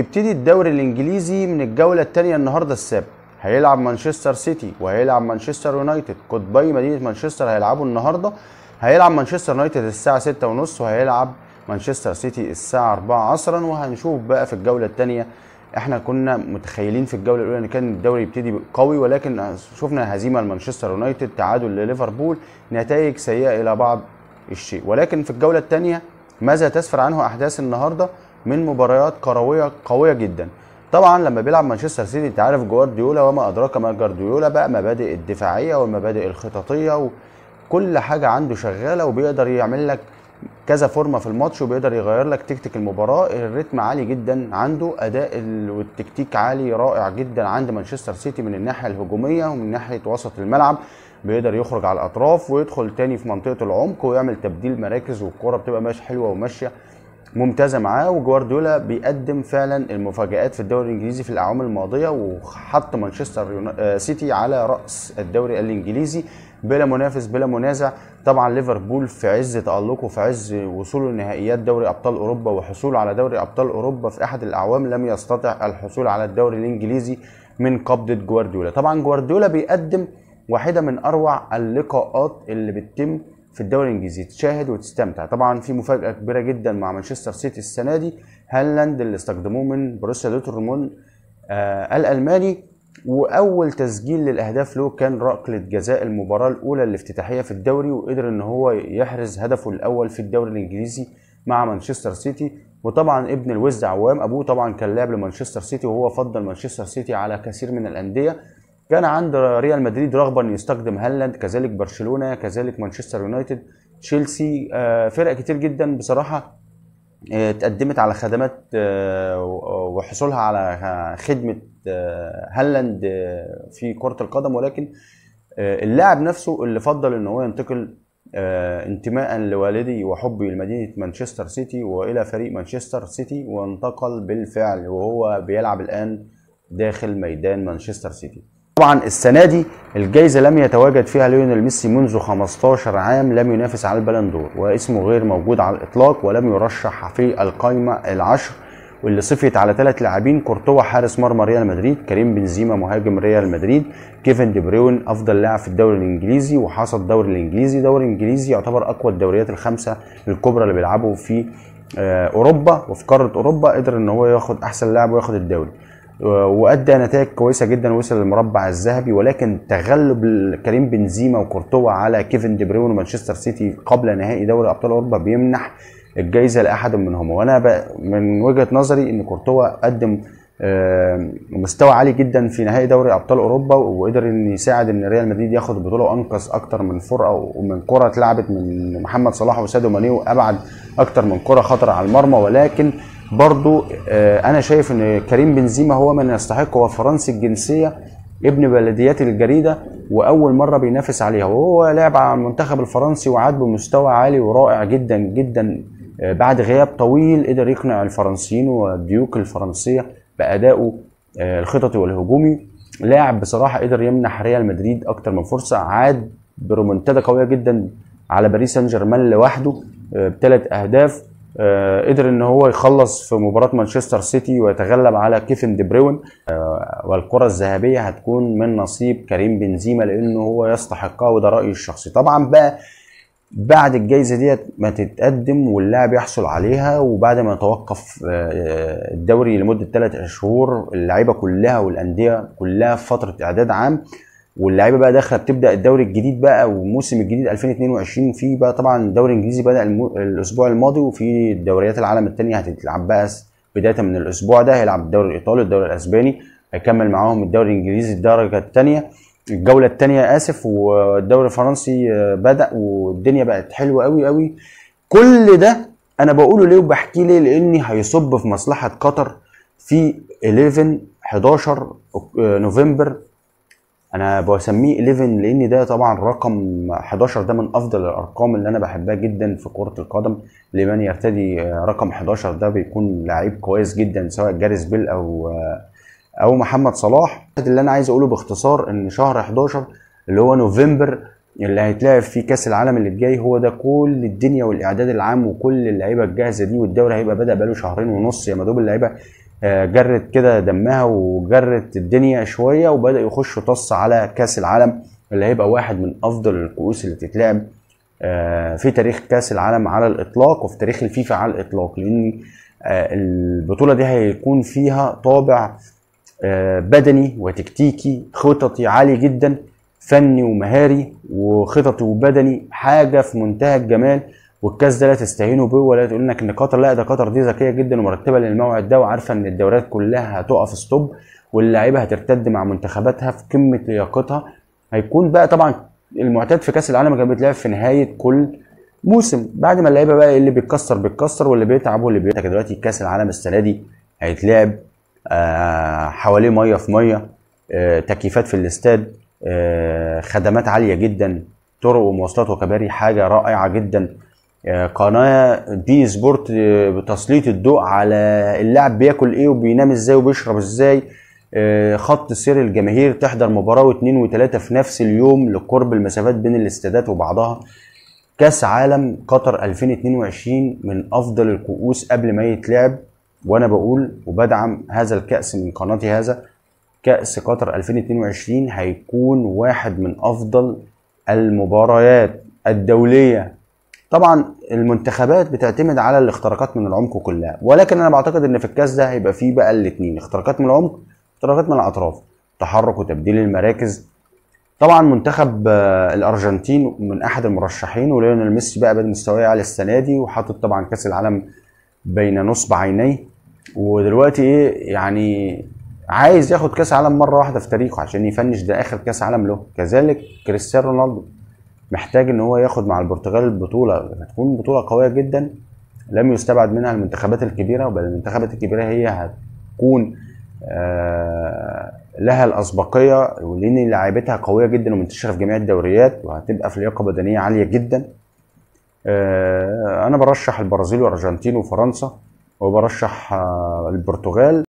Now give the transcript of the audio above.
يبتدي الدوري الانجليزي من الجوله الثانيه النهارده السبت هيلعب مانشستر سيتي وهيلعب مانشستر يونايتد قطبي مدينه مانشستر هيلعبوا النهارده هيلعب مانشستر يونايتد الساعه 6:30 وهيلعب مانشستر سيتي الساعه 4 عصرا وهنشوف بقى في الجوله الثانيه احنا كنا متخيلين في الجوله الاولى ان كان الدوري يبتدي قوي ولكن شفنا هزيمه لمانشستر يونايتد تعادل لليفربول نتائج سيئه الى بعض الشيء ولكن في الجوله الثانيه ماذا تسفر عنه احداث النهارده من مباريات كرويه قويه جدا طبعا لما بيلعب مانشستر سيتي انت عارف جوارديولا وما ادراك ما جوارديولا بقى مبادئ الدفاعيه والمبادئ الخططيه وكل حاجه عنده شغاله وبيقدر يعمل لك كذا فورمه في الماتش وبيقدر يغير لك تكتيك المباراه الريتم عالي جدا عنده اداء والتكتيك عالي رائع جدا عند مانشستر سيتي من الناحيه الهجوميه ومن ناحيه وسط الملعب بيقدر يخرج على الاطراف ويدخل تاني في منطقه العمق ويعمل تبديل مراكز والكوره بتبقى ماشيه حلوه وماشيه ممتازه معاه وجوارديولا بيقدم فعلا المفاجات في الدوري الانجليزي في الاعوام الماضيه وحط مانشستر آه، سيتي على راس الدوري الانجليزي بلا منافس بلا منازع طبعا ليفربول في عز تالقه في عز وصوله لنهائيات دوري ابطال اوروبا وحصوله على دوري ابطال اوروبا في احد الاعوام لم يستطع الحصول على الدوري الانجليزي من قبضه جوارديولا طبعا جوارديولا بيقدم واحده من اروع اللقاءات اللي بتتم في الدوري الانجليزي تشاهد وتستمتع طبعا في مفاجاه كبيره جدا مع مانشستر سيتي السنه دي هالاند اللي استخدموه من بروسيا دورتموند آه الالماني واول تسجيل للاهداف له كان ركله جزاء المباراه الاولى الافتتاحيه في الدوري وقدر ان هو يحرز هدفه الاول في الدوري الانجليزي مع مانشستر سيتي وطبعا ابن الوز عوام ابوه طبعا كان لاعب لمانشستر سيتي وهو فضل مانشستر سيتي على كثير من الانديه كان عند ريال مدريد رغبه ان يستخدم هالاند كذلك برشلونه كذلك مانشستر يونايتد تشيلسي آه، فرق كتير جدا بصراحه آه، اتقدمت على خدمات آه، وحصولها على خدمه هالاند في كره القدم ولكن اللاعب نفسه اللي فضل ان هو ينتقل انتماء لوالدي وحبي لمدينه مانشستر سيتي والى فريق مانشستر سيتي وانتقل بالفعل وهو بيلعب الان داخل ميدان مانشستر سيتي طبعا السنه دي الجائزه لم يتواجد فيها ليونيل ميسي منذ 15 عام لم ينافس على البلندور واسمه غير موجود على الاطلاق ولم يرشح في القائمه العشر واللي صفيت على ثلاث لاعبين كورتوا حارس مرمى ريال مدريد كريم بنزيما مهاجم ريال مدريد كيفن دي بريون افضل لاعب في الدوري الانجليزي وحصد الدوري الانجليزي الدوري الانجليزي يعتبر اقوى الدوريات الخمسه الكبرى اللي بيلعبوا في آه، اوروبا وفي قاره اوروبا قدر ان هو ياخد احسن لاعب وياخد الدوري وادى نتائج كويسه جدا وصل للمربع الذهبي ولكن تغلب كريم بنزيما وكورتوا على كيفن دي بروين ومانشستر سيتي قبل نهائي دوري ابطال اوروبا بيمنح الجائزه لاحد منهم وانا من وجهه نظري ان كورتوا قدم آه، مستوى عالي جدا في نهائي دوري ابطال اوروبا وقدر ان يساعد ان ريال مدريد ياخد البطوله وانقذ اكتر من فرقه ومن كره اتلعبت من محمد صلاح وسادو ماني وابعد اكتر من كره خطر على المرمى ولكن برضو آه، انا شايف ان كريم بنزيما هو من يستحق هو فرنسي الجنسيه ابن بلديات الجريده واول مره بينافس عليها وهو لعب على المنتخب الفرنسي وعاد بمستوى عالي ورائع جدا جدا آه، بعد غياب طويل قدر يقنع الفرنسيين والديوك الفرنسيه بادائه آه، الخططي والهجومي لاعب بصراحه قدر يمنح ريال مدريد اكتر من فرصه عاد برومنتادا قويه جدا على باريس سان جيرمان لوحده بثلاث اهداف آه قدر ان هو يخلص في مباراه مانشستر سيتي ويتغلب على كيفن دي بروين آه والكره الذهبيه هتكون من نصيب كريم بنزيما لانه هو يستحقها وده رايي الشخصي طبعا بقى بعد الجائزه ديت ما تتقدم واللاعب يحصل عليها وبعد ما يتوقف آه, آه، الدوري لمده ثلاث شهور اللعيبه كلها والانديه كلها في فتره اعداد عام واللعيبه بقى داخله بتبدا الدوري الجديد بقى والموسم الجديد 2022 في بقى طبعا الدوري الانجليزي بدا الاسبوع الماضي وفي دوريات العالم الثانيه هتتلعب بقى بدايه من الاسبوع ده هيلعب الدوري الايطالي والدوري الاسباني هيكمل معاهم الدوري الانجليزي الدرجه الثانيه الجوله الثانيه اسف والدوري الفرنسي آه، بدا والدنيا بقت حلوه قوي قوي كل ده انا بقوله ليه وبحكيه ليه لاني هيصب في مصلحه قطر في 11 11 آه، نوفمبر انا بسميه 11 لان ده طبعا رقم 11 ده من افضل الارقام اللي انا بحبها جدا في كره القدم لمن يرتدي رقم 11 ده بيكون لعيب كويس جدا سواء جاريس بيل او او محمد صلاح اللي انا عايز اقوله باختصار ان شهر 11 اللي هو نوفمبر اللي هيتلعب فيه كاس العالم اللي جاي هو ده كل الدنيا والاعداد العام وكل اللعيبه الجاهزه دي والدوري هيبقى بدا بقاله شهرين ونص يا ما دوب اللعيبه آه، جرت كده دمها وجرت الدنيا شويه وبدا يخش طص على كاس العالم اللي هيبقى واحد من افضل الكؤوس اللي تتلعب آه، في تاريخ كاس العالم على الاطلاق وفي تاريخ الفيفا على الاطلاق لان آه، البطوله دي هيكون فيها طابع بدني وتكتيكي خططي عالي جدا فني ومهاري وخططي وبدني حاجه في منتهى الجمال والكاس ده لا تستهينوا بيه ولا تقول لك ان قطر لا ده قطر دي ذكيه جدا ومرتبه للموعد ده وعارفه ان الدوريات كلها هتقف ستوب واللاعيبه هترتد مع منتخباتها في قمه لياقتها هيكون بقى طبعا المعتاد في كاس العالم كان بيتلعب في نهايه كل موسم بعد ما اللعيبه بقى إيه اللي بيتكسر بيتكسر واللي بيتعب واللي بيتعب دلوقتي كاس العالم السنه دي هيتلعب آه، حواليه ميه في ميه آه، تكييفات في الاستاد آه، خدمات عاليه جدا طرق ومواصلات وكباري حاجه رائعه جدا قناه بي سبورت بتسليط الضوء على اللاعب بياكل ايه وبينام ازاي وبيشرب ازاي آه، خط سير الجماهير تحضر مباراه واثنين وثلاثه في نفس اليوم لقرب المسافات بين الاستادات وبعضها كاس عالم قطر 2022 من افضل الكؤوس قبل ما يتلعب وانا بقول وبدعم هذا الكاس من قناتي هذا كاس قطر 2022 هيكون واحد من افضل المباريات الدوليه طبعا المنتخبات بتعتمد على الاختراقات من العمق كلها ولكن انا بعتقد ان في الكاس ده هيبقى فيه بقى الاثنين اختراقات من العمق اختراقات من الاطراف تحرك وتبديل المراكز طبعا منتخب آه، الارجنتين من احد المرشحين وليونيل ميسي بقى بدا مستواه على السنه دي وحاطط طبعا كاس العالم بين نصب عينيه ودلوقتي ايه يعني عايز ياخد كاس عالم مره واحده في تاريخه عشان يفنش ده اخر كاس عالم له كذلك كريستيانو رونالدو محتاج ان هو ياخد مع البرتغال البطوله هتكون بطوله قويه جدا لم يستبعد منها المنتخبات الكبيره بل المنتخبات الكبيره هي هتكون آه، لها الاسبقيه ولان لعيبتها قويه جدا ومنتشره في جميع الدوريات وهتبقى في لياقه بدنيه عاليه جدا آه، انا برشح البرازيل والارجنتين وفرنسا وبرشح آه، البرتغال